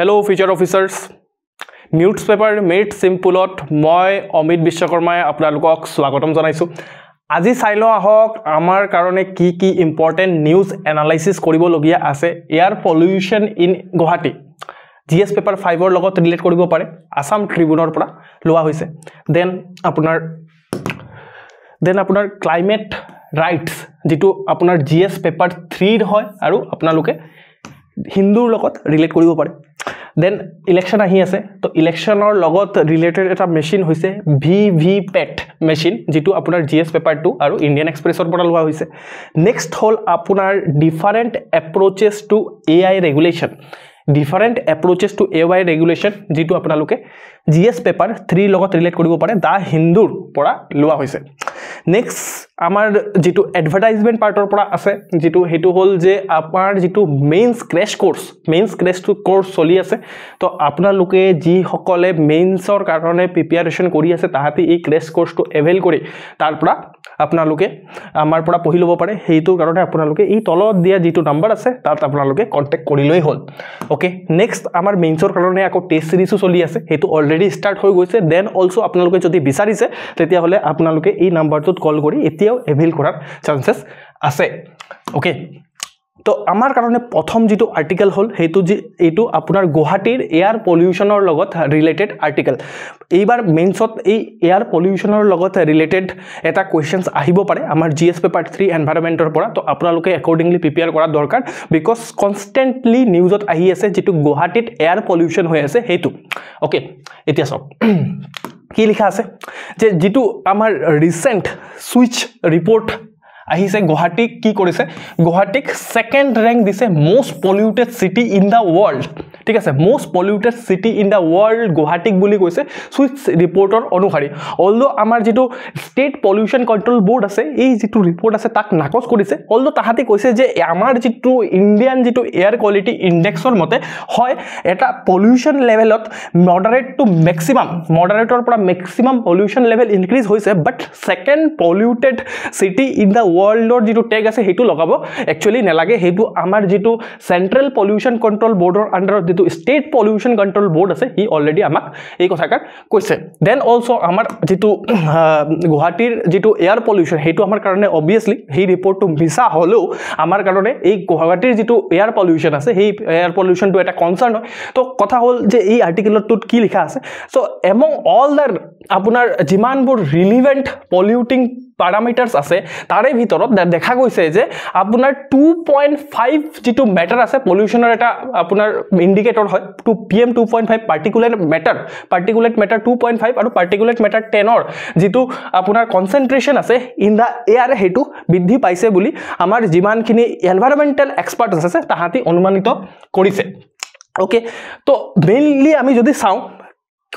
Hello' future officers news paper made চিম্পুলত মই অমিত বিশ্বকৰ্মাই আপোনালোকক স্বাগতম জনাইছোঁ আজি চাই লওঁ আহক আমাৰ কাৰণে কি কি ইম্পৰ্টেণ্ট নিউজ এনালাইচিছ কৰিবলগীয়া আছে air pollution in Guwahati G S paper ফাইভৰ লগত ৰিলেট কৰিব পাৰে আছাম ট্ৰিবিউনৰ পৰা লোৱা হৈছে দেন আপোনাৰ দেন আপোনাৰ ক্লাইমেট ৰাইটছ যিটো আপোনাৰ জি এছ পেপাৰ থ্ৰীৰ হয় আৰু আপোনালোকে হিন্দুৰ লগত ৰিলেট কৰিব পাৰে দেন ইলেকশ্যন আহি আছে তো ইলেকশ্যনৰ লগত ৰিলেটেড এটা মেচিন হৈছে ভি ভি পেট মেচিন যিটো আপোনাৰ জি এছ পেপাৰটো আৰু ইণ্ডিয়ান এক্সপ্ৰেছৰ পৰা লোৱা হৈছে নেক্সট হ'ল আপোনাৰ different approaches to A I regulation different approaches to A I regulation যিটো আপোনালোকে জি এছ পেপাৰ থ্ৰীৰ লগত ৰিলেট কৰিব পাৰে দ্য হিন্দুৰ পৰা লোৱা হৈছে নেক্সট আমাৰ যিটো এডভাৰটাইজমেণ্ট পাৰ্টৰ পৰা আছে যিটো সেইটো হ'ল যে আমাৰ যিটো মেইনছ ক্ৰেছ কৰ্ছ মেইনছ ক্ৰেছটো ক'ৰ্চ চলি আছে তো আপোনালোকে যিসকলে মেইনছৰ কাৰণে প্ৰিপেয়াৰেশ্যন কৰি আছে তাহাঁতি এই ক্ৰেছ কৰ্ছটো এভেইল কৰি তাৰ পৰা আপোনালোকে আমাৰ পৰা পঢ়ি ল'ব পাৰে সেইটোৰ কাৰণে আপোনালোকে এই তলত দিয়া যিটো নাম্বাৰ আছে তাত আপোনালোকে কণ্টেক্ট কৰিলেই হ'ল অ'কে নেক্সট আমাৰ মেইনছৰ কাৰণে আকৌ টেষ্ট ছিৰিজো চলি আছে সেইটো অলৰেডি ষ্টাৰ্ট হৈ গৈছে দেন অলছ' আপোনালোকে যদি বিচাৰিছে তেতিয়াহ'লে আপোনালোকে এই নাম্বাৰটোত কল কৰি এতিয়াও এভেইল কৰাৰ চান্সেছ আছে অ'কে তো আমাৰ কাৰণে প্ৰথম যিটো আৰ্টিকেল হ'ল সেইটো যি এইটো আপোনাৰ গুৱাহাটীৰ এয়াৰ পলিউশ্যনৰ লগত ৰিলেটেড আৰ্টিকেল এইবাৰ মেইনছত এই এয়াৰ পলিউশ্যনৰ লগত ৰিলেটেড এটা কুৱেশ্যনছ আহিব পাৰে আমাৰ জি এছ পেপাৰ থ্ৰী এনভাইৰমেণ্টৰ পৰা তো আপোনালোকে একৰ্ডিংলি প্ৰিপেয়াৰ কৰা দৰকাৰ বিকজ কনষ্টেণ্টলি নিউজত আহি আছে যিটো গুৱাহাটীত এয়াৰ পলিউশ্যন হৈ আছে সেইটো অ'কে এতিয়া চাওক কি লিখা আছে যে যিটো আমাৰ ৰিচেণ্ট ছুইচ ৰিপৰ্ট আহিছে গুৱাহাটীক কি কৰিছে গুৱাহাটীক ছেকেণ্ড ৰেংক দিছে most polluted city in the world ঠিক আছে most polluted city in the world গুৱাহাটীক বুলি কৈছে ছুইটছ ৰিপৰ্টৰ অনুসৰি অলদ' আমাৰ যিটো ষ্টেট পলিউশ্যন কণ্ট্ৰল বৰ্ড আছে এই যিটো ৰিপৰ্ট আছে তাক নাকচ কৰিছে অলদ' তাহাঁতি কৈছে যে আমাৰ যিটো ইণ্ডিয়ান যিটো এয়াৰ কোৱালিটি ইণ্ডেক্সৰ মতে হয় এটা পলিউশ্যন লেভেলত মডাৰেট টু মেক্সিমাম মডাৰেটৰ পৰা মেক্সিমাম পলিউশ্যন লেভেল ইনক্ৰিজ হৈছে but second polluted city in the world ৱৰ্ল্ডৰ যিটো টেগ আছে সেইটো লগাব একচুৱেলি নালাগে সেইটো আমাৰ যিটো চেণ্ট্ৰেল পলিউশ্যন কণ্ট্ৰল বৰ্ডৰ আণ্ডাৰত যিটো ষ্টেট পলিউশ্যন কণ্ট্ৰল বৰ্ড আছে সি অলৰেডি আমাক এই কথাকাৰ কৈছে দেন অলছ' আমাৰ যিটো গুৱাহাটীৰ যিটো এয়াৰ পলিউশ্যন সেইটো আমাৰ কাৰণে অবভিয়াছলি সেই ৰিপৰ্টটো মিছা হ'লেও আমাৰ কাৰণে এই গুৱাহাটীৰ যিটো এয়াৰ পলিউশ্যন আছে সেই এয়াৰ পলিউশ্যনটো এটা কনচাৰ্ণ হয় ত' কথা হ'ল যে এই আৰ্টিকেলটোত কি লিখা আছে চ' এমং অল দ্য আপোনাৰ যিমানবোৰ ৰিলিভেণ্ট পলিউটিং পাৰামিটাৰ্ছ আছে তাৰে ভিতৰত দেখা গৈছে যে আপোনাৰ টু পইণ্ট ফাইভ যিটো মেটাৰ আছে পলিউশ্যনৰ এটা আপোনাৰ ইণ্ডিকেটৰ হয় two P M two point five particular matter particular matter two point five আৰু পাৰ্টিকুলাৰ মেটাৰ টেনৰ যিটো আপোনাৰ কনচেনট্ৰেশ্যন আছে ইন দ্য এয়াৰে সেইটো বৃদ্ধি পাইছে বুলি আমাৰ যিমানখিনি এনভাইৰমেণ্টেল এক্সপাৰ্টছ আছে তাহাঁতি অনুমানিত কৰিছে অ'কে ত' মেইনলি আমি যদি চাওঁ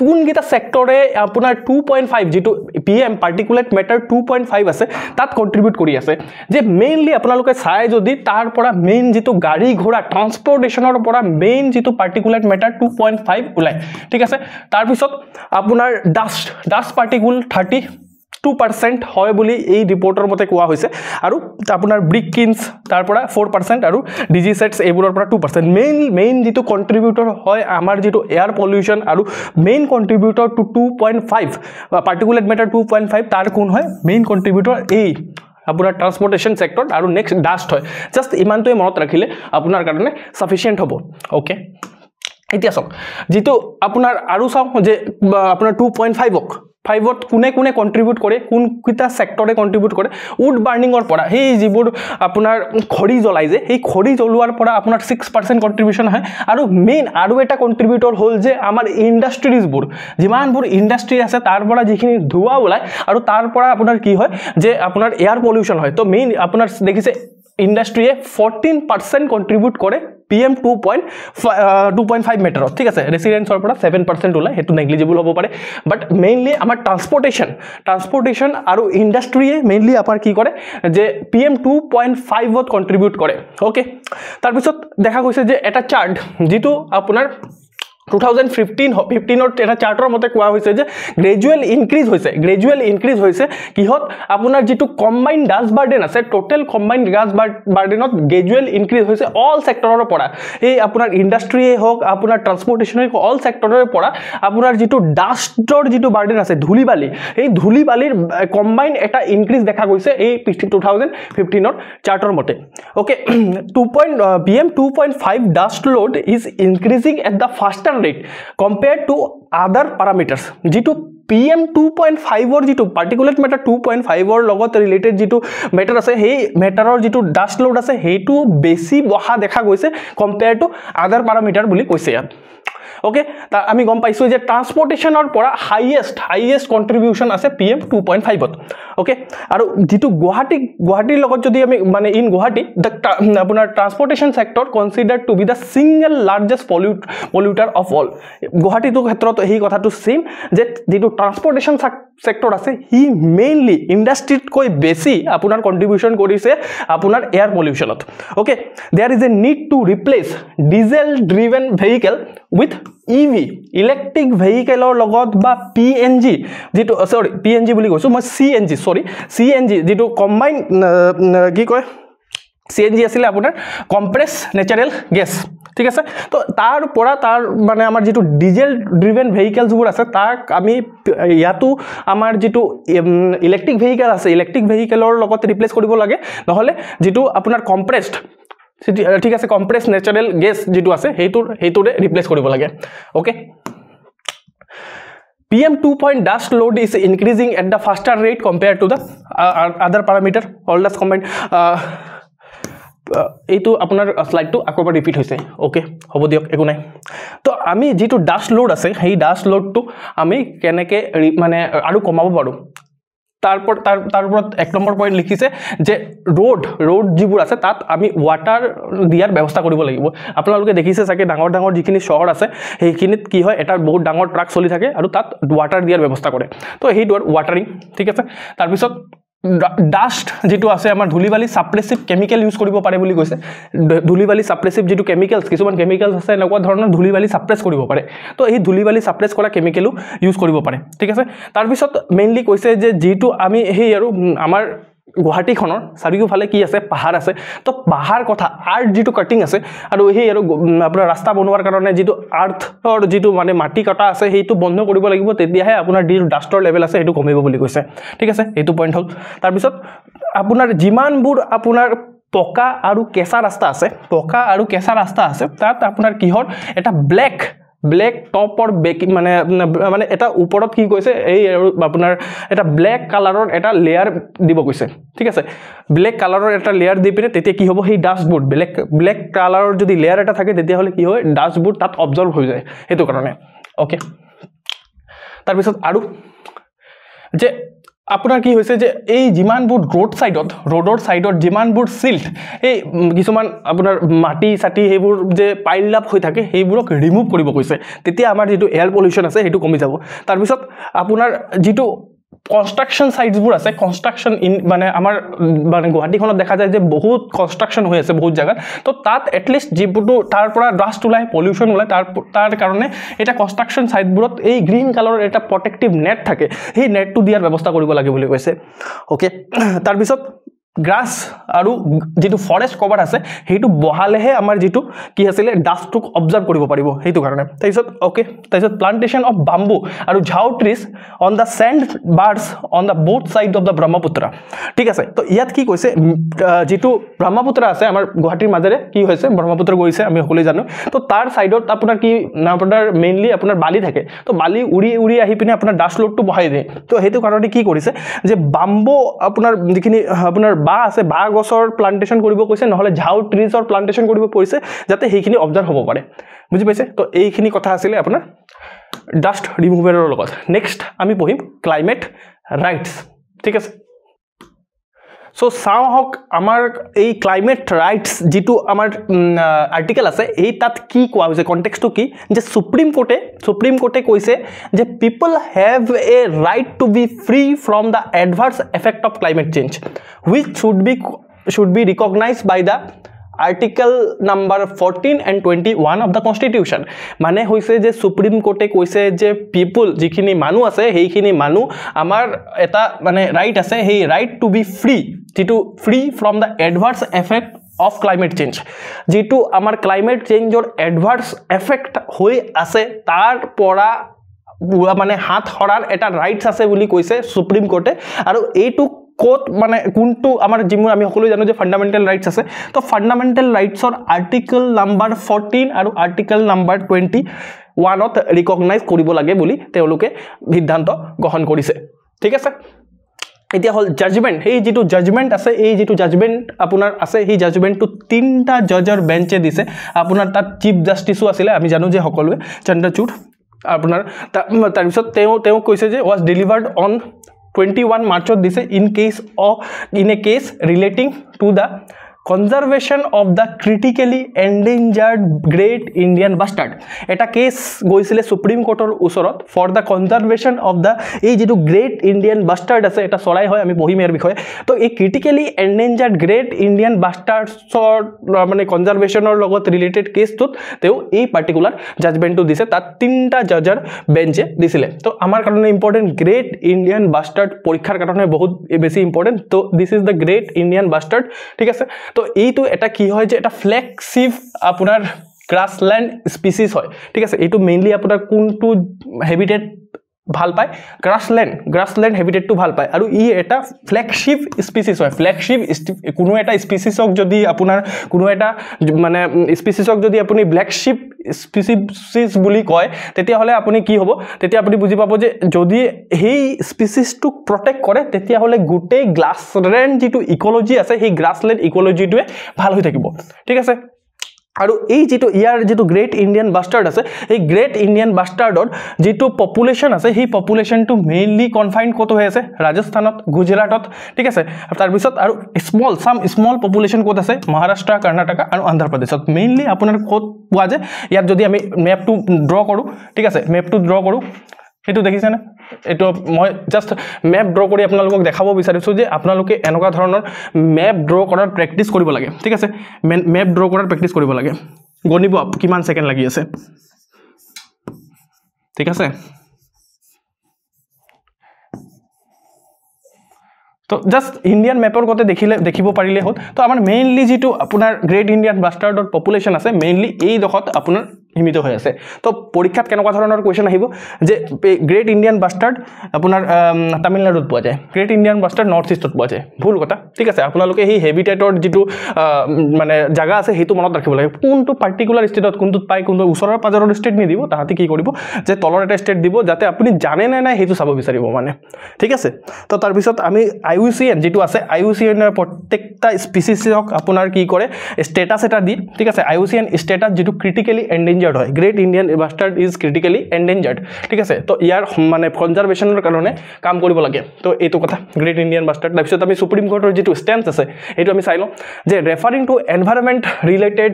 কোনকেইটা চেক্টৰে আপোনাৰ টু পইণ্ট ফাইভ যিটো P M particular matter two point five আছে তাত কণ্ট্ৰিবিউট কৰি আছে যে মেইনলি আপোনালোকে চাই যদি তাৰ পৰা মেইন যিটো গাড়ী ঘোঁৰা ট্ৰান্সপৰ্টেশ্যনৰ পৰা মেইন যিটো particular matter two point five ওলায় ঠিক আছে তাৰপিছত আপোনাৰ dust dust particle thirty two percent হয় বুলি এই ৰিপৰ্টৰ মতে কোৱা হৈছে আৰু আপোনাৰ ব্ৰিক ব্ৰিকিনছ তাৰ পৰা ফ'ৰ পাৰ্চেণ্ট আৰু ডিজিছেটছ এইবোৰৰ পৰা টু পাৰ্চেণ্ট মেইন মেইন যিটো কণ্ট্ৰিবিউটৰ হয় আমাৰ যিটো এয়াৰ পলিউশ্যন আৰু main contributor to two point five particular matter two point five তাৰ কোন হয় মেইন কণ্ট্ৰিবিউটৰ এই আপোনাৰ ট্ৰান্সপৰ্টেশ্যন চেক্টৰত আৰু নেক্সট ডাষ্ট হয় জাষ্ট ইমানটোৱে মনত ৰাখিলে আপোনাৰ কাৰণে চাফিচিয়েণ্ট হ'ব অ'কে এতিয়া চাওক যিটো আপোনাৰ আৰু চাওঁ যে আপোনাৰ টু পইণ্ট ফাইভক ফাইভত কোনে কোনে কণ্ট্ৰিবিউট কৰে কোনকেইটা ছেক্টৰে কণ্ট্ৰিবিউট কৰে উড বাৰ্ণিঙৰ পৰা সেই যিবোৰ আপোনাৰ খৰি জ্বলাই যে সেই খৰি জ্বলোৱাৰ পৰা আপোনাৰ ছিক্স পাৰ্চেণ্ট কণ্ট্ৰিবিউশ্যন হয় আৰু মেইন আৰু এটা কণ্ট্ৰিবিউটৰ হ'ল যে আমাৰ ইণ্ডাষ্ট্ৰিজবোৰ যিমানবোৰ ইণ্ডাষ্ট্ৰি আছে তাৰ পৰা যিখিনি ধোঁৱা ওলায় আৰু তাৰ পৰা আপোনাৰ কি হয় যে আপোনাৰ এয়াৰ পলিউশ্যন হয় তো মেইন আপোনাৰ দেখিছে ইণ্ডাষ্ট্ৰীয়ে ফৰ্টিন পাৰ্চেণ্ট কণ্ট্ৰিবিউট কৰে P M two point two point five মিটাৰত ঠিক আছে ৰেচিডেঞ্চৰ পৰা ছেভেন পাৰ্চেণ্ট ওলায় সেইটো নেগলিজিবল হ'ব পাৰে বাট মেইনলি আমাৰ ট্ৰান্সপৰ্টেশ্যন ট্ৰান্সপৰ্টেশ্যন আৰু ইণ্ডাষ্ট্ৰীয়ে মেইনলি আমাৰ কি কৰে যে পি এম টু পইণ্ট ফাইভত কণ্ট্ৰিবিউট কৰে অ'কে তাৰপিছত দেখা গৈছে যে এটা চাৰ্ট যিটো আপোনাৰ 2015 চাৰ্টৰ মতে কোৱা হৈছে যে গ্ৰেজুৱেল ইনক্ৰিজ হৈছে গ্ৰেজুৱেল ইনক্ৰিজ হৈছে কিহত আপোনাৰ যিটো কম্বাইন ডাষ্ট বাৰ্ডেন আছে টোটেল কম্বাইন ডাষ্ট বাৰ্ডেনত গ্ৰেজুৱেল ইনক্ৰিজ হৈছে অল চেক্টৰৰ পৰা এই আপোনাৰ ইণ্ডাষ্ট্ৰিয়ে হওক আপোনাৰ ট্ৰান্সপৰ্টেশ্যনেই হওক অল চেক্টৰৰে পৰা আপোনাৰ যিটো ডাষ্টৰ যিটো বাৰ্ডেন আছে ধূলি বালি সেই ধূলি বালিৰ কম্বাইন এটা ইনক্ৰিজ দেখা গৈছে এই টু থাউজেণ্ড ফিফটিনৰ চাৰ্টৰ মতে okay two point P M two point five dust load is increasing at the faster return rate compared to other parameters g2 PM 2.5 or G2 particulate matter 2.5 or logot related G2 matter as a hey matter or G2 dust load as a hey to basic boha deha goise compared to other parameter bully goise ya. Okay আমি গম পাইছোঁ যে ট্ৰান্সপৰ্টেশ্যনৰ পৰা highest highest contribution আছে P M two point ফাইভত okay আৰু যিটো গুৱাহাটী গুৱাহাটীৰ লগত যদি আমি মানে ইন গুৱাহাটী আপোনাৰ transportation sector consider to be the single largest পলিউ পলিউটাৰ অফ অল গুৱাহাটীটোৰ ক্ষেত্ৰত সেই কথাটো ছেইম যে যিটো ট্ৰান্সপৰ্টেশ্যন ছেক্টৰ আছে সি মেইনলি ইণ্ডাষ্ট্ৰীতকৈ বেছি আপোনাৰ কণ্ট্ৰিবিউশ্যন কৰিছে আপোনাৰ এয়াৰ পলিউশ্যনত okay there is a need to replace diesel driven vehicle with EV electric ভেহিকেলৰ লগত বা পি এন জি যিটো চৰি পি এন জি বুলি কৈছোঁ মই C N G sorry C N G যিটো কম্বাইন কি কয় চি এন জি আছিলে আপোনাৰ কম্প্ৰেছ নেচাৰেল গেছ ঠিক আছে তো তাৰপৰা তাৰ মানে আমাৰ যিটো ডিজেল ড্ৰিভেন ভেহিকেলছবোৰ আছে তাক আমি ইয়াতো আমাৰ যিটো ইলেক্ট্ৰিক ভেহিকেল আছে ইলেক্ট্ৰিক ভেহিকেলৰ লগত ৰিপ্লেচ কৰিব লাগে নহ'লে যিটো আপোনাৰ কম্প্ৰেছড ঠিক আছে কম্প্ৰেছ নেচাৰেল গেছ যিটো আছে সেইটো সেইটোৰে ৰিপ্লেচ কৰিব লাগে okay P M two point dust load is increasing at the faster rate compare to the other parameter all dust combined এইটো আপোনাৰ শ্লাইডটো uh, আকৌ এবাৰ ৰিপিট হৈছে অ'কে হ'ব দিয়ক একো নাই তো আমি যিটো ডাষ্ট লোড আছে সেই ডাষ্ট লোডটো আমি কেনেকৈ মানে আৰু কমাব পাৰোঁ তারপর তার তার উপর এক নম্বর পয়েন্ট লিখিছে যে রোড রোড যুব আছে তাত আমি ওয়াটার দিয়ার ব্যবস্থা করব লাগবে আপনাদের দেখিছে সাকে ডাঙর ডাঙর যখন শহর আছে সেইখিন কি হয় এটার বহু ডাঙর ট্রাক চলি থাকে আর তাত ওয়াটার দিয়ার ব্যবস্থা করে তো এই ওয়াটারিং ঠিক আছে তারপর ডাষ্ট যিটো আছে আমাৰ ধূলি বালি চাপ্ৰেচিভ কেমিকেল ইউজ কৰিব পাৰে বুলি কৈছে ধূলি বালি চাপ্ৰেচিভ যিটো কেমিকেলছ কিছুমান কেমিকেলছ আছে এনেকুৱা ধৰণৰ ধূলি বালি চাপ্ৰেছ কৰিব পাৰে তো এই ধূলি বালি চাপ্ৰেছ কৰা কেমিকেলো ইউজ কৰিব পাৰে ঠিক আছে তাৰপিছত মেইনলি কৈছে যে যিটো আমি সেই আৰু আমাৰ গুৱাহাটীখনৰ চাৰিওফালে কি আছে পাহাৰ আছে তো পাহাৰ কথা আৰ্থ যিটো কাটিং আছে আৰু সেই আৰু আপোনাৰ ৰাস্তা বনোৱাৰ কাৰণে যিটো আৰ্থৰ যিটো মানে মাটি কটা আছে সেইটো বন্ধ কৰিব লাগিব তেতিয়াহে আপোনাৰ যিটো ডাষ্টৰ লেভেল আছে সেইটো কমিব বুলি কৈছে ঠিক আছে এইটো পইণ্ট হ'ল তাৰপিছত আপোনাৰ যিমানবোৰ আপোনাৰ পকা আৰু কেঁচা ৰাস্তা আছে পকা আৰু কেঁচা ৰাস্তা আছে তাত আপোনাৰ কিহৰ এটা ব্লেক ব্লেক টপৰ বেকি মানে মানে এটা ওপৰত কি কৈছে এই আপোনাৰ এটা ব্লেক কালাৰৰ এটা লেয়াৰ দিব কৈছে ঠিক আছে ব্লেক কালাৰৰ এটা লেয়াৰ দি পিনে তেতিয়া কি হ'ব সেই ডাষ্টবোৰ্ড ব্লেক ব্লেক কালাৰৰ যদি লেয়াৰ এটা থাকে তেতিয়াহ'লে কি হয় ডাষ্টবোৰ্ড তাত অবজাৰ্ভ হৈ যায় সেইটো কাৰণে অ'কে তাৰপিছত আৰু যে আপোনাৰ কি হৈছে যে এই যিমানবোৰ ৰোড ছাইডত ৰ'ডৰ ছাইডত যিমানবোৰ চিল্ট এই কিছুমান আপোনাৰ মাটি চাটি সেইবোৰ যে পাইল আপ হৈ থাকে সেইবোৰক ৰিমুভ কৰিব কৈছে তেতিয়া আমাৰ যিটো এয়াৰ পলিউশ্যন আছে সেইটো কমি যাব তাৰপিছত আপোনাৰ যিটো কনষ্ট্ৰাকশ্যন চাইটছবোৰ আছে কনষ্ট্ৰাকশ্যন ইন মানে আমাৰ মানে গুৱাহাটীখনত দেখা যায় যে বহুত কনষ্ট্ৰাকশ্যন হৈ আছে বহুত জেগাত তো তাত এটলিষ্ট যিবোৰটো তাৰ পৰা ডাষ্ট ওলায় পলিউশ্যন ওলায় তাৰ তাৰ কাৰণে এতিয়া কনষ্ট্ৰাকশ্যন চাইটবোৰত এই গ্ৰীণ কালাৰৰ এটা প্ৰটেক্টিভ নেট থাকে সেই নেটটো দিয়াৰ ব্যৱস্থা কৰিব লাগে বুলি কৈছে অ'কে তাৰপিছত গ্ৰাছ আৰু যিটো ফৰেষ্ট কভাৰ আছে সেইটো বহালেহে আমাৰ যিটো কি আছিলে ডাষ্টটোক অবজাৰ্ভ কৰিব পাৰিব সেইটো কাৰণে তাৰপিছত অ'কে তাৰপিছত প্লানটেশ্যন অফ বাম্বু আৰু ঝাউ trees on the sand bars on the both side of the Brahmaputra ঠিক আছে তো ইয়াত কি কৈছে যিটো ব্ৰহ্মপুত্ৰ আছে আমাৰ গুৱাহাটীৰ মাজেৰে কি হৈছে ব্ৰহ্মপুত্ৰ গৈছে আমি সকলোৱে জানো তো তাৰ ছাইডত আপোনাৰ কি আপোনাৰ মেইনলি আপোনাৰ বালি থাকে তো বালি উৰি উৰি আহি পিনে আপোনাৰ ডাষ্ট লোডটো বঢ়াই দিয়ে তো সেইটো কাৰণে কি কৰিছে যে বাম্বু আপোনাৰ যিখিনি আপোনাৰ বাঁহ আছে বাঁহ গছৰ প্লানটেশ্যন কৰিব কৈছে নহ'লে ঝাউ ট্ৰিজৰ প্লানটেশ্যন কৰিব কৈছে যাতে সেইখিনি অবজাৰ্ভ হ'ব পাৰে বুজি পাইছে তো এইখিনি কথা আছিলে আপোনাৰ ডাষ্ট ৰিমুভেলৰ লগত নেক্সট আমি পঢ়িম ক্লাইমেট ৰাইটছ ঠিক আছে চ' চাওঁ হওক আমাৰ এই ক্লাইমেট ৰাইটছ যিটো আমাৰ আৰ্টিকেল আছে এই তাত কি কোৱা হৈছে কণ্টেক্টটো কি যে চুপ্ৰিম কোৰ্টে চুপ্ৰিম কোৰ্টে কৈছে যে people have a right to be free from the adverse effect of climate change which should be should be recognize by the article number fourteen and twenty one of the constitution মানে হৈছে যে supreme কৰ্টে কৈছে যে পিপুল যিখিনি মানুহ আছে সেইখিনি মানুহ আমাৰ এটা মানে ৰাইট আছে সেই ৰাইট টু বি ফ্ৰী যিটো free from the adverse effect of climate change যিটো আমাৰ ক্লাইমেট চেঞ্জৰ এডভাৰ্ছ এফেক্ট হৈ আছে তাৰ পৰা মানে হাত সৰাৰ এটা ৰাইটছ আছে বুলি কৈছে চুপ্ৰিম কৰ্টে আৰু এইটোক ক'ত মানে কোনটো আমাৰ যিবোৰ আমি সকলোৱে জানো যে ফাণ্ডামেণ্টেল ৰাইটছ আছে তো ফাণ্ডামেণ্টেল ৰাইটছৰ আৰ্টিকেল নাম্বাৰ ফৰ্টিন আৰু আৰ্টিকেল নাম্বাৰ টুৱেণ্টি ওৱানত ৰিকগনাইজ কৰিব লাগে বুলি তেওঁলোকে সিদ্ধান্ত গ্ৰহণ কৰিছে ঠিক আছে এতিয়া হ'ল জাজমেণ্ট সেই যিটো জাজমেণ্ট আছে এই যিটো জাজমেণ্ট আপোনাৰ আছে সেই জাজমেণ্টটো তিনিটা জজৰ বেঞ্চে দিছে আপোনাৰ তাত চিফ জাষ্টিছো আছিলে আমি জানো যে সকলোৱে চন্দ্ৰচূড় আপোনাৰ তাৰপিছত তেওঁ তেওঁ কৈছে যে was delivered on twenty one March of this in case of in a case relating to the conservation of the critically endangered great Indian bastard এটা কেস গৈছিলে সুপ্রিম কোর্টের ওসরত for the conservation of the এই যে great Indian bastard আছে এটা চড়াই হয় আমি বহিম ইয়ার বিষয়ে তো এই ক্রিটিক্যালি এন্ডেঞ্জার্ড গ্রেট ইন্ডিয়ান বাস্টার্ডসর মানে কনজারভেশনের রিলেটেড তেও এই পার্টিকুলার জাজমেন্ট দিছে তার তিনটা জজের বেঞ্চে দিছিলে তো আমার কারণে ইম্পর্টেন্ট গ্রেট ইন্ডিয়ান বাস্টার্ড পরীক্ষার কারণে বহুত বেশি ইম্পর্টেন্ট তো this is the great Indian bastard ঠিক আছে তো এইটো এটা কি হয় যে এটা ফ্লেক্সিভ আপোনাৰ গ্ৰাছলেণ্ড স্পিচিছ হয় ঠিক আছে এইটো মেইনলি আপোনাৰ কোনটো হেবিটেট ভাল পায় গ্ৰাছলেণ্ড গ্ৰাছলেণ্ড হেবিটেটটো ভাল পায় আৰু ই এটা ফ্লেগশ্বিপ স্পিচিছ হয় ফ্লেগশ্বিপ কোনো এটা স্পিচিছক যদি আপোনাৰ কোনো এটা মানে স্পিচিছক যদি আপুনি ব্লেকশ্বিপ স্পিচিচিছ বুলি কয় তেতিয়াহ'লে আপুনি কি হ'ব তেতিয়া আপুনি বুজি পাব যে যদি সেই স্পিচিছটোক প্ৰটেক্ট কৰে তেতিয়াহ'লে গোটেই গ্ৰাছলেণ্ড যিটো ইক'লজি আছে সেই গ্ৰাছলেণ্ড ইক'লজিটোৱে ভাল হৈ থাকিব ঠিক আছে আৰু এই যিটো ইয়াৰ যিটো গ্ৰেট ইণ্ডিয়ান বাষ্টাৰ্ড আছে এই গ্ৰেট ইণ্ডিয়ান বাষ্টাৰ্ডত যিটো পপুলেশ্যন আছে সেই পপুলেশ্যনটো মেইনলি কনফাইন ক'ত হৈ আছে ৰাজস্থানত গুজৰাটত ঠিক আছে তাৰপিছত আৰু স্মল চাম স্মল পপুলেশ্যন ক'ত আছে মহাৰাষ্ট্ৰ কৰ্ণাটকা আৰু অন্ধ্ৰপ্ৰদেশত মেইনলি আপোনাৰ ক'ত পোৱা যায় ইয়াত যদি আমি মেপটো ড্ৰ কৰোঁ ঠিক আছে মেপটো ড্ৰ কৰোঁ সেইটো দেখিছেনে এইটো মই জাষ্ট মেপ ড্ৰ কৰি আপোনালোকক দেখাব বিচাৰিছোঁ যে আপোনালোকে এনেকুৱা ধৰণৰ মেপ ড্ৰ কৰাৰ প্ৰেক্টিছ কৰিব লাগে ঠিক আছে মেপ ড্ৰ কৰাৰ প্ৰেক্টিচ কৰিব লাগে গণিব কিমান ছেকেণ্ড লাগি আছে ঠিক আছে তো জাষ্ট ইণ্ডিয়ান মেপৰ গতে দেখিলে দেখিব পাৰিলে হ'ল তো আমাৰ মেইনলি যিটো আপোনাৰ গ্ৰেট ইণ্ডিয়ান বাষ্টাৰ্ডৰ পপুলেশ্যন আছে মেইনলি এইডোখৰত আপোনাৰ সীমিত হৈ আছে তো পৰীক্ষাত কেনেকুৱা ধৰণৰ কুৱেশ্যন আহিব যে গ্ৰেট ইণ্ডিয়ান বাষ্টাৰ্ড আপোনাৰ তামিলনাডুত পোৱা যায় গ্ৰেট ইণ্ডিয়ান বাষ্টাৰ্ড নৰ্থ ইষ্টত পোৱা যায় ভুল কথা ঠিক আছে আপোনালোকে সেই হেবিটাইটৰ যিটো মানে জেগা আছে সেইটো মনত ৰাখিব লাগে কোনটো পাৰ্টিকুলাৰ ষ্টেটত কোনটো পাই কোনটো ওচৰৰ পাজৰৰ ষ্টেট নিদিব তাহাঁতি কি কৰিব যে তলৰ এটা ষ্টেট দিব যাতে আপুনি জানে নে নাই সেইটো চাব বিচাৰিব মানে ঠিক আছে তো তাৰপিছত আমি আই ইউ চি এন যিটো আছে আই ইউ চি এনৰ প্ৰত্যেকটা স্পিচিছক আপোনাৰ কি কৰে ষ্টেটাছ এটা দি ঠিক আছে I U C N status যিটো ক্ৰিটিকেলি এণ্ডেঞ্জ এণ্ডেঞ্জাৰ্ড হয় great Indian bastard is critically endangered ঠিক আছে তো ইয়াৰ মানে কনজাৰ্ভেশ্যনৰ কাৰণে কাম কৰিব লাগে তো এইটো কথা গ্ৰেট ইণ্ডিয়ান বাষ্টাৰ্ড তাৰপিছত আমি সুপ্ৰিম কোৰ্টৰ যিটো ষ্টেণ্ডছ আছে সেইটো আমি চাই লওঁ যে referring to environment related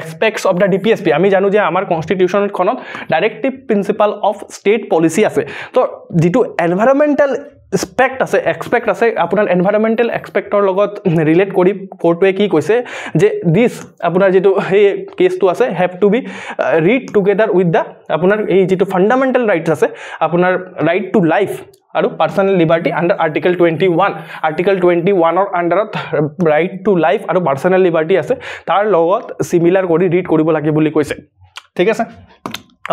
expects of the D P S P আমি জানো যে আমাৰ কনষ্টিটিউশ্যনখনত directive principle of state policy আছে তো যিটো এনভাইৰমেণ্টেল স্পেক্ট আছে এক্সপেক্ট আছে আপোনাৰ এনভাইৰমেণ্টেল এক্সপেক্টৰ লগত ৰিলেট কৰি কোৰ্টটোৱে কি কৈছে যে দিছ আপোনাৰ যিটো সেই কেছটো আছে have to be read together with the আপোনাৰ এই যিটো ফাণ্ডামেণ্টেল ৰাইট আছে আপোনাৰ ৰাইট টু লাইফ আৰু personal liberty under article twenty one article twenty ওৱানৰ আণ্ডাৰত ৰাইট টু লাইফ আৰু পাৰ্চনেল লিবাৰ্টি আছে তাৰ লগত ছিমিলাৰ কৰি ৰিড কৰিব লাগে বুলি কৈছে ঠিক আছে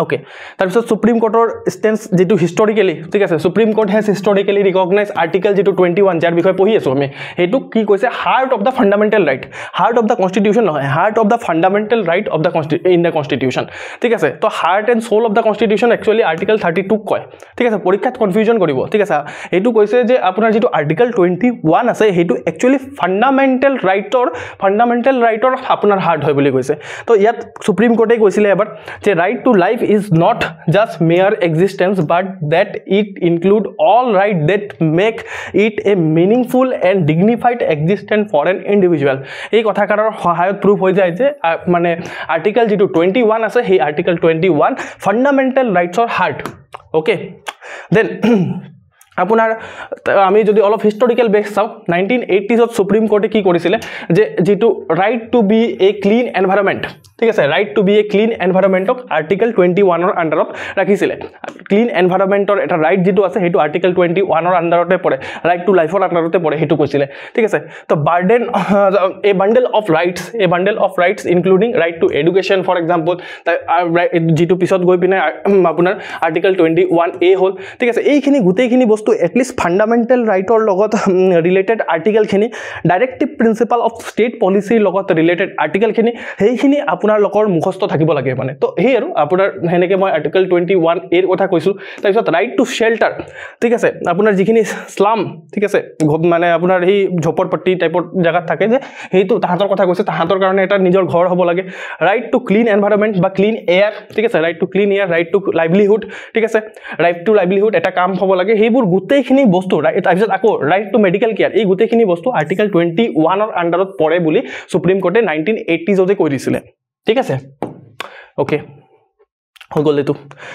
অ'কে তাৰপিছত সুপ্ৰিম কোৰ্টৰ ষ্টেন্স যিটো হিষ্টৰিকেলি ঠিক আছে supreme court has historically recognize article যিটো টুৱেণ্টি ওৱান যাৰ বিষয়ে পঢ়ি আছোঁ আমি সেইটো কি কৈছে heart of the fundamental right heart of the constitution নহয় heart of the fundamental right of the কনষ্টি ইন দ্য কনষ্টিটিউশ্যন ঠিক আছে তো heart and soul of the constitution actually article thirty টুক কয় ঠিক আছে পৰীক্ষাত কনফিউজন কৰিব ঠিক আছে এইটো কৈছে যে আপোনাৰ যিটো আৰ্টিকল টুৱেণ্টি ওৱান আছে সেইটো একচুৱেলি ফাণ্ডামেণ্টেল ৰাইটৰ ফাণ্ডামেণ্টেল ৰাইটৰ আপোনাৰ হাৰ্ট হয় বুলি কৈছে তো ইয়াত সুপ্ৰিম কোৰ্টেই কৈছিলে এবাৰ যে right to life life is not just mere existence but that it include all right that make it a meaningful and dignified existence for an individual ei kotha karor sahayot proof hoy jay je mane article jitu 21 ase he article 21 fundamental rights or heart okay then আপোনাৰ আমি যদি অলপ historical বেছ চাওঁ nineteen এইটিছত supreme কোৰ্টে কি কৰিছিলে যে যিটো right to be a clean environment ঠিক আছে right to be a clean এনভাইৰমেণ্টক আৰ্টিকেল টুৱেণ্টি ওৱানৰ আণ্ডাৰত ৰাখিছিলে ক্লিন এনভাইৰমেণ্টৰ এটা ৰাইট যিটো আছে সেইটো আৰ্টিকেল টুৱেণ্টি ওৱানৰ আণ্ডাৰতে পৰে ৰাইট টু লাইফৰ আণ্ডাৰতে পৰে সেইটো কৈছিলে ঠিক আছে তো burden a bundle of rights a bundle of rights including right to education for example যিটো পিছত গৈ পিনে আপোনাৰ আৰ্টিকেল টুৱেণ্টি ওৱান এ হ'ল ঠিক আছে এইখিনি গোটেইখিনি বস্তু এটলিষ্ট ফাণ্ডামেণ্টেল ৰাইটৰ লগত ৰিলেটেড আৰ্টিকেলখিনি ডাইৰেক্টিভ প্ৰিন্সিপাল অফ ষ্টেট পলিচিৰ লগত ৰিলেটেড আৰ্টিকেলখিনি সেইখিনি আপোনাৰ আপোনাৰ লোকৰ মুখস্থ থাকিব লাগে মানে তো সেই আৰু আপোনাৰ সেনেকৈ মই আৰ্টিকেল টুৱেণ্টি ওৱান এৰ কথা কৈছোঁ তাৰপিছত ৰাইট টু শ্বেল্টাৰ ঠিক আছে আপোনাৰ যিখিনি শ্লাম ঠিক আছে মানে আপোনাৰ সেই ঝপৰপট্টি টাইপৰ জেগাত থাকে যে সেইটো তাহাঁতৰ কথা কৈছে তাহাঁতৰ কাৰণে এটা নিজৰ ঘৰ হ'ব লাগে ৰাইট টু ক্লিন এনভাইৰমেণ্ট বা ক্লিন এয়াৰ ঠিক আছে right to clean air right to livelihood ঠিক আছে ৰাইট টু লাইভলিহুড এটা কাম হ'ব লাগে সেইবোৰ গোটেইখিনি বস্তু তাৰপিছত আকৌ ৰাইট টু মেডিকেল কেয়াৰ এই গোটেইখিনি বস্তু আৰ্টিকেল টুৱেণ্টি ওৱানৰ আণ্ডাৰত পৰে বুলি সুপ্ৰিম কোৰ্টে নাইনটিন এইটিজতে কৈ দিছিলে ঠিক আছে অ'কে হৈ গ'ল এইটো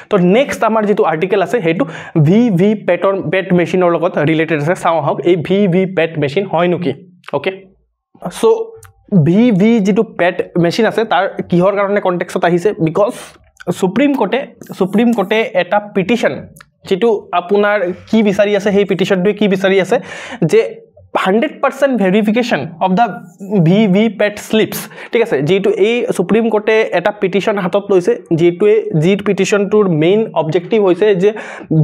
তো নেক্সট আমাৰ যিটো আৰ্টিকেল আছে সেইটো ভি ভি পেটৰ পেট মেচিনৰ লগত ৰিলেটেড আছে চাওঁ আহক এই ভি ভি পেট মেচিন হয় নেকি অ'কে চ' ভি ভি যিটো পেট মেচিন আছে তাৰ কিহৰ কাৰণে কণ্টেক্সত আহিছে বিকজ ছুপ্ৰিম কৰ্টে ছুপ্ৰিম কৰ্টে এটা পিটিশ্যন যিটো আপোনাৰ কি বিচাৰি আছে সেই পিটিশ্যনটোৱে কি বিচাৰি আছে যে hundred percent verification of the V V PAT slips ঠিক আছে যিটো এই চুপ্ৰিম কৰ্টে এটা পিটিশ্যন হাতত লৈছে যিটোৱে যি পিটিশ্যনটোৰ মেইন অবজেক্টিভ হৈছে যে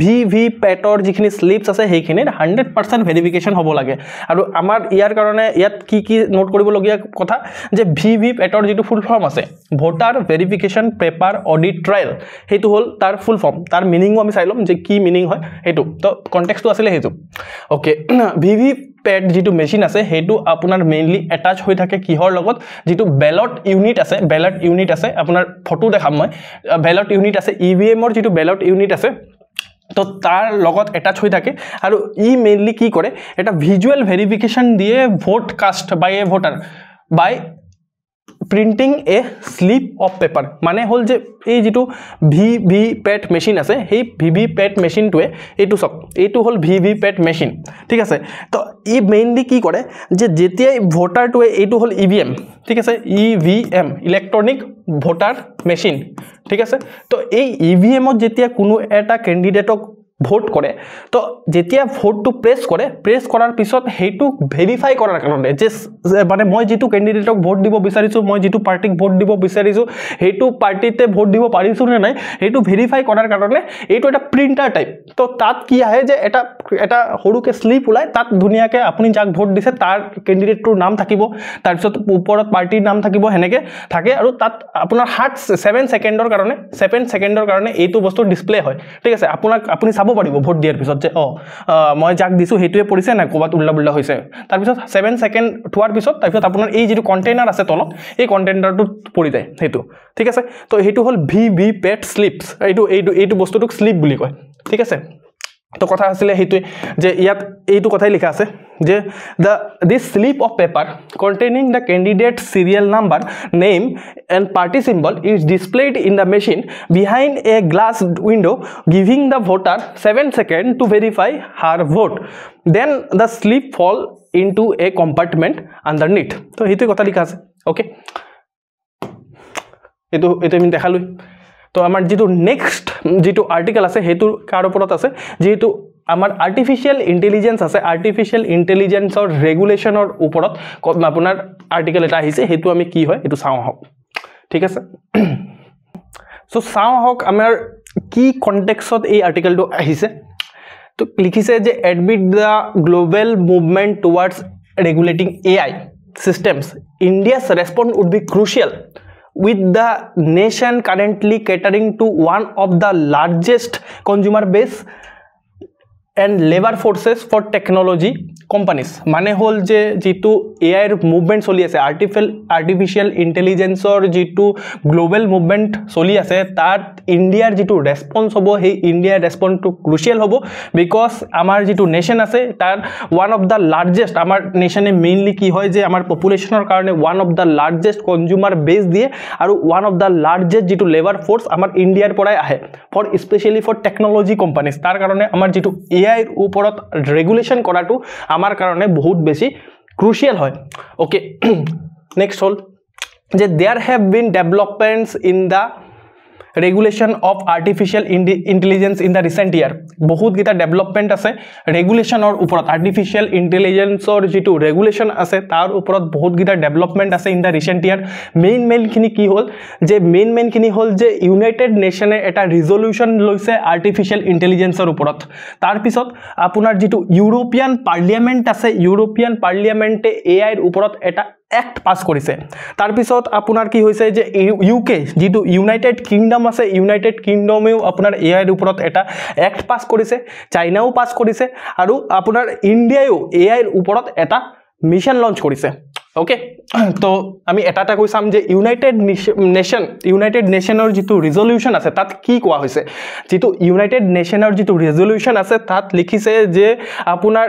ভি ভি পেটৰ যিখিনি শ্লিপছ আছে সেইখিনিৰ হাণ্ড্ৰেড পাৰ্চেণ্ট ভেৰিফিকেশ্যন হ'ব লাগে আৰু আমাৰ ইয়াৰ কাৰণে ইয়াত কি কি নোট কৰিবলগীয়া কথা যে ভি ভি পেটৰ যিটো ফুল ফৰ্ম আছে voter verification paper audit trail সেইটো হ'ল তাৰ ফুল ফৰ্ম তাৰ মিনিঙো আমি চাই ল'ম যে কি মিনিং হয় সেইটো তো কণ্টেক্টটো আছিলে সেইটো অ'কে ভি ভি পেড যিটো মেচিন আছে সেইটো আপোনাৰ মেইনলি এটাচ হৈ থাকে কিহৰ লগত যিটো বেলট ইউনিট আছে বেলট ইউনিট আছে আপোনাৰ ফটো দেখাম মই বেলট ইউনিট আছে ই ভি এমৰ যিটো বেলট ইউনিট আছে তো তাৰ লগত এটাচ হৈ থাকে আৰু ই মেইনলি কি কৰে এটা ভিজুৱেল ভেৰিফিকেশ্যন দিয়ে vote cast by a voter by printing a slip of paper মানে হ'ল যে এই যিটো ভি ভি পেট মেচিন আছে সেই ভি ভি পেট মেচিনটোৱে এইটো চাওক এইটো হ'ল ভি ভি পেট মেচিন ঠিক আছে তো ই মেইনলি কি কৰে যে যেতিয়াই ভোটাৰটোৱে এইটো হ'ল ই ভি এম ঠিক আছে E V M electronic voter machine ঠিক আছে তো এই ই ভি এমত যেতিয়া কোনো এটা কেণ্ডিডেটক ভোট কৰে তো যেতিয়া ভোটটো প্ৰেছ কৰে প্ৰেছ কৰাৰ পিছত সেইটো ভেৰিফাই কৰাৰ কাৰণে যে মানে মই যিটো কেণ্ডিডেটক ভোট দিব বিচাৰিছোঁ মই যিটো পাৰ্টিক ভোট দিব বিচাৰিছোঁ সেইটো পাৰ্টিতে ভোট দিব পাৰিছোঁ নে নাই সেইটো ভেৰিফাই কৰাৰ কাৰণে এইটো এটা প্ৰিণ্টাৰ টাইপ তো তাত কি আহে যে এটা এটা সৰুকৈ শ্লিপ ওলাই তাত ধুনীয়াকৈ আপুনি যাক ভোট দিছে তাৰ কেণ্ডিডেটটোৰ নাম থাকিব তাৰপিছত ওপৰত পাৰ্টিৰ নাম থাকিব সেনেকৈ থাকে আৰু তাত আপোনাৰ হাৰ্ট ছেভেন ছেকেণ্ডৰ কাৰণে ছেভেন ছেকেণ্ডৰ কাৰণে এইটো বস্তু ডিছপ্লে হয় ঠিক আছে আপোনাক আপুনি চাব পাৰিব ভোট দিয়াৰ পিছত যে অঁ মই যাক দিছোঁ সেইটোৱে পৰিছে নাই ক'ৰবাত উল্লা বুল্লা হৈছে তাৰপিছত ছেভেন ছেকেণ্ড থোৱাৰ পিছত তাৰপিছত আপোনাৰ এই যিটো কণ্টেইনাৰ আছে তলত এই কণ্টেইনাৰটোত পৰি যায় সেইটো ঠিক আছে তো সেইটো হ'ল ভি ভি পেট শ্লিপছ এইটো এইটো এইটো বস্তুটোক শ্লিপ বুলি কয় ঠিক আছে তো কথা আছিলে সেইটোৱে যে ইয়াত এইটো কথাই লিখা আছে যে the the slip of paper containing the candidate serial number name and party symbol is displayed in the machine behind a glass window' giving the voter seven second to verify her vote then the slip fall in to a compartment underneath তো সেইটোৱে কথা লিখা আছে okay এইটো এইটো আমি দেখালোঁ তো আমাৰ যিটো নেক্সট যিটো আৰ্টিকেল আছে সেইটো কাৰ ওপৰত আছে যিহেতু আমাৰ আৰ্টিফিচিয়েল ইণ্টেলিজেঞ্চ আছে আৰ্টিফিচিয়েল ইণ্টেলিজেঞ্চৰ ৰেগুলেশ্যনৰ ওপৰত আপোনাৰ আৰ্টিকেল এটা আহিছে সেইটো আমি কি হয় সেইটো চাওঁ আহক ঠিক আছে চ' চাওঁ আহক আমাৰ কি কণ্টেক্সত এই আৰ্টিকেলটো আহিছে তো লিখিছে যে admit the global movement towards regulating A I systems India's response would be crucial with the nation currently catering to one of the largest consumer base and labour forces for technology companies মানে হ'ল যে যিটো এ আইৰ movement চলি আছে আৰ্টিফেল artificial ইণ্টেলিজেঞ্চৰ যিটো global movement চলি আছে তাত ইণ্ডিয়াৰ যিটো ৰেছপন্স হ'ব সেই ইণ্ডিয়াৰ ৰেছপন্সটো ক্ৰুচিয়েল হ'ব বিকজ আমাৰ যিটো নেশ্যন আছে তাৰ ওৱান অফ দ্য লাৰ্জেষ্ট আমাৰ নেশ্যনে মেইনলি কি হয় যে আমাৰ পপুলেশ্যনৰ কাৰণে one of the largest consumer base দিয়ে আৰু ওৱান অফ দ্য লাৰ্জেষ্ট যিটো লেবাৰ ফৰ্চ আমাৰ ইণ্ডিয়াৰ পৰাই আহে for specially for technology companies তাৰ কাৰণে আমাৰ যিটো এ আই আইৰ ওপৰত ৰেগুলেশ্যন কৰাটো আমাৰ কাৰণে বহুত বেছি ক্ৰুচিয়েল হয় অ'কে নেক্সট হ'ল যে there have been developments in the regulation of artificial intelligence in the recent year বহুতকেইটা ডেভেলপমেণ্ট আছে ৰেগুলেশ্যনৰ ওপৰত আৰ্টিফিচিয়েল ইণ্টেলিজেন্সৰ যিটো ৰেগুলেশ্যন আছে তাৰ ওপৰত বহুতকেইটা ডেভেলপমেণ্ট আছে in the recent year main মেইনখিনি কি হ'ল যে মেইন মেইনখিনি হ'ল যে ইউনাইটেড নেশ্যনে এটা ৰিজলিউশ্যন লৈছে আৰ্টিফিচিয়েল ইণ্টেলিজেন্সৰ ওপৰত তাৰপিছত আপোনাৰ যিটো ইউৰোপীয়ান পাৰ্লিয়ামেণ্ট আছে ইউৰোপীয়ান পাৰ্লিয়ামেণ্টে এ আইৰ ওপৰত এটা এক্ট পাছ কৰিছে তাৰপিছত আপোনাৰ কি হৈছে যে ইউ কে যিটো ইউনাইটেড কিংডম আছে ইউনাইটেড কিংডমেও আপোনাৰ এ আইৰ ওপৰত এটা এক্ট পাছ কৰিছে চাইনাও পাছ কৰিছে আৰু আপোনাৰ ইণ্ডিয়াইও এ আইৰ ওপৰত এটা মিছন লঞ্চ কৰিছে অ'কে তো আমি এটা এটাকৈ চাম যে ইউনাইটেড নেশ্যন ইউনাইটেড নেশ্যনৰ যিটো ৰিজলিউশ্যন আছে তাত কি কোৱা হৈছে যিটো ইউনাইটেড নেশ্যনৰ যিটো ৰিজলিউশ্যন আছে তাত লিখিছে যে আপোনাৰ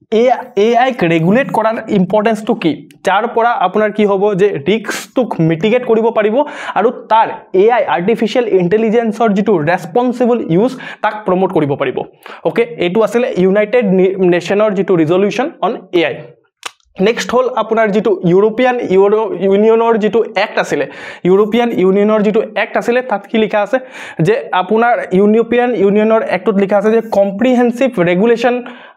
এ এআইক ৰেগুলেট কৰাৰ ইম্পৰ্টেঞ্চটো কি তাৰ পৰা আপোনাৰ কি হ'ব যে ৰিক্সটোক মিটিগেট কৰিব পাৰিব আৰু তাৰ এ আই আৰ্টিফিচিয়েল ইণ্টেলিজেঞ্চৰ যিটো ৰেছপনচিবল ইউজ তাক প্ৰম'ট কৰিব পাৰিব অ'কে এইটো আছিলে ইউনাইটেড নেশ্যনৰ যিটো resolution on A I next হ'ল আপোনাৰ যিটো ইউৰোপীয়ান ইউৰো ইউনিয়নৰ যিটো এক্ট আছিলে ইউৰোপীয়ান ইউনিয়নৰ যিটো এক্ট আছিলে তাত কি লিখা আছে যে আপোনাৰ ইউৰোপীয়ান ইউনিয়নৰ এক্টত লিখা আছে যে কম্প্ৰিহেনচিভ ৰেগুলেশ্যন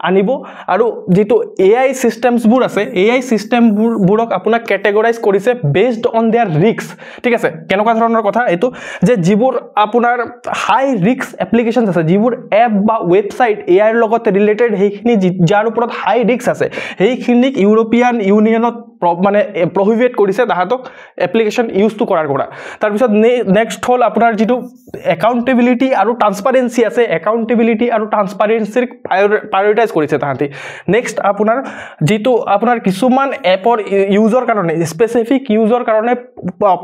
আনিব আৰু যিটো এ আই ছিষ্টেমছবোৰ আছে এ আই ছিষ্টেমবোৰবোৰক আপোনাক কেটেগৰাইজ কৰিছে বেছড অন দেয়াৰ ৰিস্ক ঠিক আছে কেনেকুৱা ধৰণৰ কথা এইটো যে যিবোৰ আপোনাৰ হাই ৰিস্ক এপ্লিকেশ্যনছ আছে যিবোৰ এপ বা ৱেবছাইট এ আইৰ লগত ৰিলেটেড সেইখিনি যাৰ ওপৰত হাই ৰিস্ক আছে সেইখিনিক ইউৰোপ ইউৰোপীয়ান ইউনিয়নত মানে প্ৰহিবিট কৰিছে তাহাঁতক এপ্লিকেশ্যন ইউজটো কৰাৰ পৰা তাৰপিছত নেক্সট হ'ল আপোনাৰ যিটো একাউণ্টেবিলিটি আৰু ট্ৰান্সপাৰেঞ্চি আছে একাউণ্টেবিলিটি আৰু ট্ৰান্সপাৰেঞ্চিৰ প্ৰায়ৰিটাইজ কৰিছে তাহাঁতি নেক্সট আপোনাৰ যিটো আপোনাৰ কিছুমান এপৰ ইউজৰ কাৰণে স্পেচিফিক ইউজৰ কাৰণে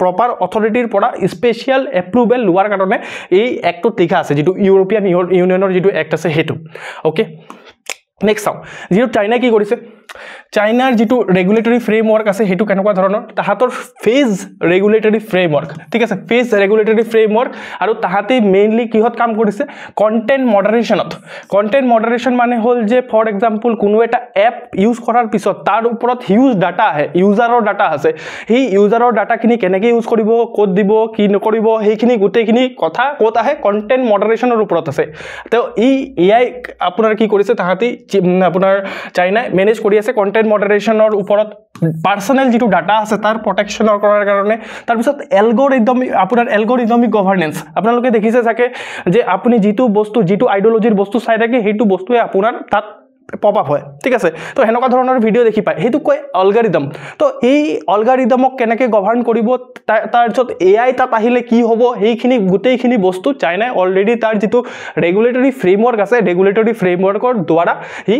প্ৰপাৰ অথৰিটিৰ পৰা স্পেচিয়েল এপ্ৰুভেল লোৱাৰ কাৰণে এই এক্টটোত লিখা আছে যিটো ইউৰোপীয়ান ইউনিয়নৰ যিটো এক্ট আছে সেইটো অ'কে নেক্সট চাওঁ যিহেতু চাইনাই কি কৰিছে চাইনাৰ যিটো ৰেগুলেটৰী ফ্ৰেমৱৰ্ক আছে সেইটো কেনেকুৱা ধৰণৰ তাহাঁতৰ ফেজ ৰেগুলেটৰী ফ্ৰেমৱৰ্ক ঠিক আছে ফেজ ৰেগুলেটৰী ফ্ৰেমৱৰ্ক আৰু তাহাঁতে মেইনলি কিহত কাম কৰিছে কণ্টেণ্ট মডাৰেশ্যনত কণ্টেণ্ট মডাৰেশ্যন মানে হ'ল যে ফৰ এক্সাম্পল কোনো এটা এপ ইউজ কৰাৰ পিছত তাৰ ওপৰত হিউজ ডাটা আহে ইউজাৰৰ ডাটা আছে সেই ইউজাৰৰ ডাটাখিনি কেনেকৈ ইউজ কৰিব ক'ত দিব কি নকৰিব সেইখিনি গোটেইখিনি কথা ক'ত আহে কণ্টেণ্ট মডাৰেশ্যনৰ ওপৰত আছে তেওঁ ই এ আই আপোনাৰ কি কৰিছে তাহাঁতি আপোনাৰ চাইনাই মেনেজ কৰি আছে কণ্টেণ্ট মডাৰেশ্যনৰ ওপৰত পাৰ্চনেল যিটো ডাটা আছে তাৰ প্ৰটেকশ্যনৰ কৰাৰ কাৰণে তাৰপিছত এলগৰিডমিক আপোনাৰ এলগৰিডমিক গভাৰ্নেঞ্চ আপোনালোকে দেখিছে চাগে যে আপুনি যিটো বস্তু যিটো আইডিঅলজিৰ বস্তু চাই থাকে সেইটো বস্তুৱে আপোনাৰ তাত পপ আপ হয় ঠিক আছে তো সেনেকুৱা ধৰণৰ ভিডিঅ' দেখি পায় সেইটো কয় অলগাৰিদম তো এই অলগাৰিদমক কেনেকৈ গভাৰ্ণ কৰিব তাৰপিছত এ আই তাত আহিলে কি হ'ব সেইখিনি গোটেইখিনি বস্তু চাইনাই অলৰেডি তাৰ যিটো ৰেগুলেটৰী ফ্ৰেমৱৰ্ক আছে ৰেগুলেটৰী ফ্ৰেমৱৰ্কৰ দ্বাৰা সি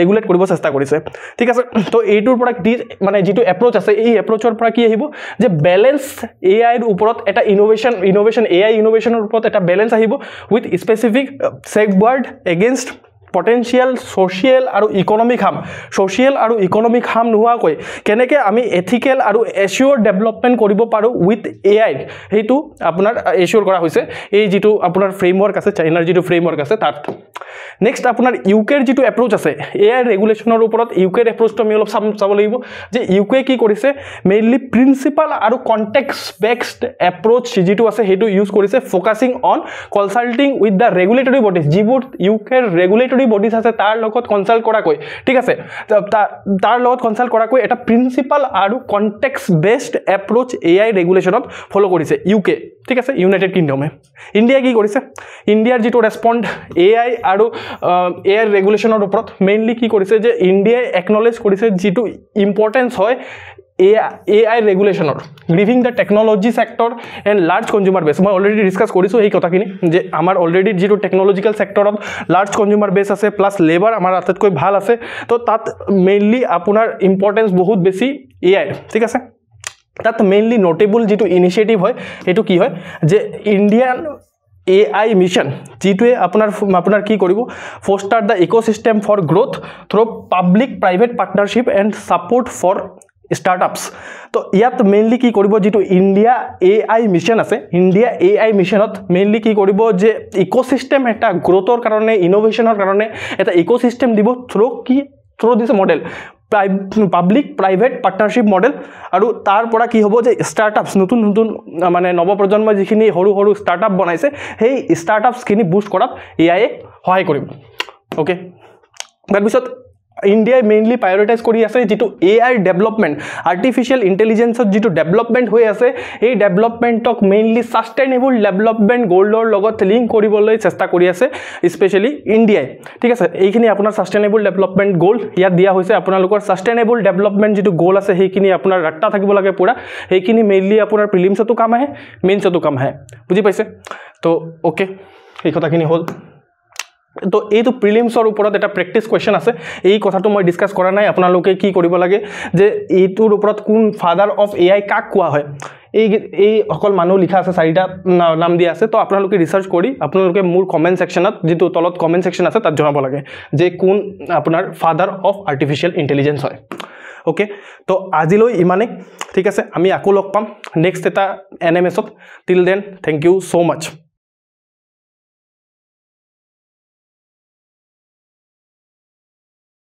ৰেগুলেট কৰিব চেষ্টা কৰিছে ঠিক আছে তো এইটোৰ পৰা কি মানে যিটো এপ্ৰ'চ আছে এই এপ্ৰ'চৰ পৰা কি আহিব যে বেলেঞ্চ এ আইৰ ওপৰত এটা ইনোভেশ্যন ইনোভেশ্যন এ আই ইনোভেশ্যনৰ ওপৰত এটা বেলেঞ্চ আহিব with specific check bird against potential social আৰু ইকনমিক হাম সশিয়েল আৰু ইকনমিক হাম নোহোৱাকৈ কেনেকৈ আমি এথিকেল আৰু এছিয়'ৰ ডেভেলপমেণ্ট কৰিব পাৰোঁ উইথ এ আই সেইটো আপোনাৰ এছিয়'ৰ কৰা হৈছে এই যিটো আপোনাৰ ফ্ৰেমৱৰ্ক আছে চাইনাৰ যিটো ফ্ৰেমৱৰ্ক আছে তাত নেক্সট আপোনাৰ ইউকেৰ যিটো এপ্ৰ'চ আছে এ আই ৰেগুলেশ্যনৰ ওপৰত ইউকেৰ এপ্ৰ'চটো আমি অলপ চাম চাব লাগিব যে ইউকে কি কৰিছে মেইনলি প্ৰিন্সিপাল আৰু কণ্টেক্স বেক্সড এপ্ৰ'চ যিটো আছে সেইটো ইউজ কৰিছে focusing on consulting with the regulatory bodies যিবোৰ ইউকেৰ ৰেগুলেটৰী এডভাইজৰি বডিজ আছে তাৰ লগত কনসাল্ট করাকই ঠিক আছে তার লগত কনসাল্ট করাকই এটা প্রিন্সিপাল আর কন্টেক্স বেসড অ্যাপ্রোচ এআই রেগুলেশনত ফলো করেছে ইউকে ঠিক আছে ইউনাইটেড কিংডমে ইন্ডিয়া কি কৰিছে ইণ্ডিয়াৰ যিটো ইন্ডিয়াৰ এ আই আৰু এ আই ৰেগুলেশ্যনৰ ওপৰত মেইনলি কি কৰিছে যে ইণ্ডিয়াই একনলেজ কৰিছে যিটো ইম্পৰ্টেঞ্চ হয় এ আই ৰেগুলেশ্যনৰ leaving the technology sector and large consumer base মই অলৰেডি ডিছকাছ কৰিছোঁ সেই কথাখিনি যে আমাৰ অলৰেডি যিটো টেকনলজিকেল চেক্টৰত লাৰ্জ কনজিউমাৰ বেছ আছে প্লাছ লেবাৰ আমাৰ আটাইতকৈ ভাল আছে তো তাত মেইনলি আপোনাৰ ইম্পৰ্টেঞ্চ বহুত বেছি এ আইৰ ঠিক আছে তাত মেইনলি নটেবল যিটো ইনিচিয়েটিভ হয় সেইটো কি হয় যে ইণ্ডিয়ান এ আই মিছন যিটোৱে আপোনাৰ আপোনাৰ কি কৰিব foster the ecosystem for growth through' public private partnership and support for startups তো ইয়াত মেইনলি কি কৰিব যিটো ইণ্ডিয়া এ আই মিছন আছে ইণ্ডিয়া এ আই মিছনত মেইনলি কি কৰিব যে ইক'চিষ্টেম এটা গ্ৰ'থৰ কাৰণে ইন'ভেশ্যনৰ কাৰণে এটা ইক'চিষ্টেম দিব থ্ৰ' কি থ্ৰ' দিছে মডেল প্ৰাই পাব্লিক প্ৰাইভেট পাৰ্টনাৰশ্বিপ মডেল আৰু তাৰপৰা কি হ'ব যে ষ্টাৰ্টআপছ নতুন নতুন মানে নৱপ্ৰজন্মই যিখিনি সৰু সৰু ষ্টাৰ্টআপ বনাইছে সেই ষ্টাৰ্টআপছখিনি বুষ্ট কৰাত এ আয়ে সহায় কৰিব অ'কে তাৰপিছত ইণ্ডিয়াই মেইনলি প্ৰায়ৰিটাইজ কৰি আছে যিটো এ আইৰ ডেভেলপমেণ্ট আৰ্টিফিচিয়েল ইণ্টেলিজেঞ্চত যিটো ডেভেলপমেণ্ট হৈ আছে এই ডেভেলপমেণ্টক মেইনলি ছাষ্টেইনেবল ডেভেলপমেণ্ট গ'ল্ডৰ লগত লিংক কৰিবলৈ চেষ্টা কৰি আছে স্পেচিয়েলি ইণ্ডিয়াই ঠিক আছে এইখিনি আপোনাৰ ছাষ্টেইনেবল ডেভেলপমেণ্ট গ'ল ইয়াত দিয়া হৈছে আপোনালোকৰ ছাষ্টেইনেবল ডেভেলপমেণ্ট যিটো গ'ল আছে সেইখিনি আপোনাৰ ৰাট্টা থাকিব লাগে পূৰা সেইখিনি মেইনলি আপোনাৰ ফিলিমছতো কাম আহে মেইনছতো কাম আহে বুজি পাইছে তো অ'কে এই কথাখিনি হ'ল তো এইটো প্ৰিলিমছৰ ওপৰত এটা প্ৰেক্টিচ কুৱেশ্যন আছে এই কথাটো মই ডিছকাছ কৰা নাই আপোনালোকে কি কৰিব লাগে যে এইটোৰ ওপৰত কোন ফাদাৰ অফ এ আই কাক কোৱা হয় এই এই অকল মানুহ লিখা আছে চাৰিটা নাম দিয়া আছে তো আপোনালোকে ৰিচাৰ্চ কৰি আপোনালোকে মোৰ কমেণ্ট ছেকশ্যনত যিটো তলত কমেণ্ট ছেকশ্যন আছে তাত জনাব লাগে যে কোন আপোনাৰ ফাদাৰ অফ আৰ্টিফিচিয়েল ইণ্টেলিজেঞ্চ হয় অ'কে তো আজিলৈ ইমানেই ঠিক আছে আমি আকৌ লগ পাম নেক্সট এটা এন এম এছত till then thank you so' much